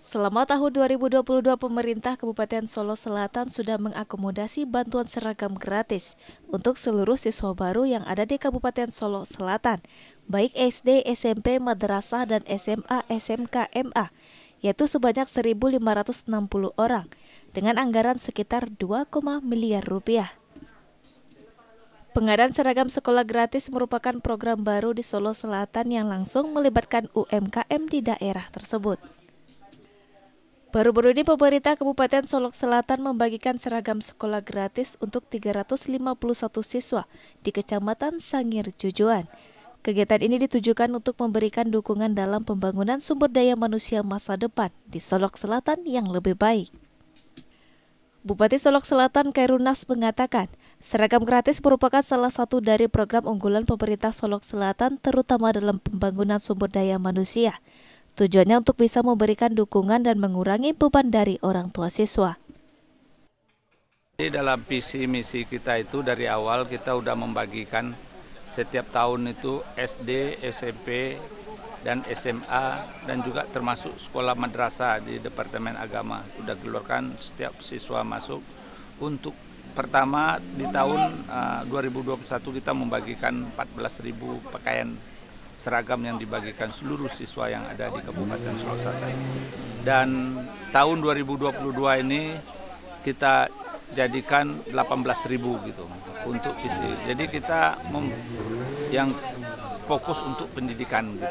Selama tahun 2022, pemerintah Kabupaten Solo Selatan sudah mengakomodasi bantuan seragam gratis untuk seluruh siswa baru yang ada di Kabupaten Solo Selatan, baik SD, SMP, madrasah, dan SMA, SMK, MA, yaitu sebanyak 1.560 orang, dengan anggaran sekitar 2, miliar rupiah. Pengadaan seragam sekolah gratis merupakan program baru di Solo Selatan yang langsung melibatkan UMKM di daerah tersebut. Baru-baru ini pemerintah Kabupaten Solok Selatan membagikan seragam sekolah gratis untuk 351 siswa di Kecamatan Sangir Jujuan. Kegiatan ini ditujukan untuk memberikan dukungan dalam pembangunan sumber daya manusia masa depan di Solok Selatan yang lebih baik. Bupati Solok Selatan Kairunas mengatakan, seragam gratis merupakan salah satu dari program unggulan pemerintah Solok Selatan terutama dalam pembangunan sumber daya manusia. Tujuannya untuk bisa memberikan dukungan dan mengurangi beban dari orang tua siswa. Jadi dalam visi misi kita itu dari awal kita sudah membagikan setiap tahun itu SD, SMP, dan SMA dan juga termasuk sekolah madrasah di Departemen Agama sudah keluarkan setiap siswa masuk untuk pertama di tahun eh, uh, 2021 kita membagikan 14.000 pakaian seragam yang dibagikan seluruh siswa yang ada di Kabupaten Sulawesi Selatan. Dan tahun 2022 ini kita jadikan 18.000 gitu untuk isi. Jadi kita mem yang fokus untuk pendidikan gitu.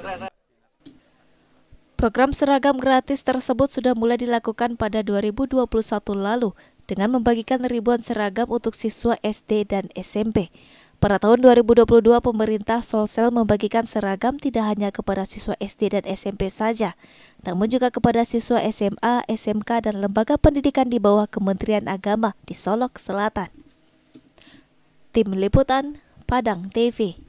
Program seragam gratis tersebut sudah mulai dilakukan pada 2021 lalu dengan membagikan ribuan seragam untuk siswa SD dan SMP. Pada tahun 2022, pemerintah Solsel membagikan seragam tidak hanya kepada siswa SD dan SMP saja, namun juga kepada siswa SMA, SMK, dan lembaga pendidikan di bawah Kementerian Agama di Solok Selatan. Tim Liputan, Padang TV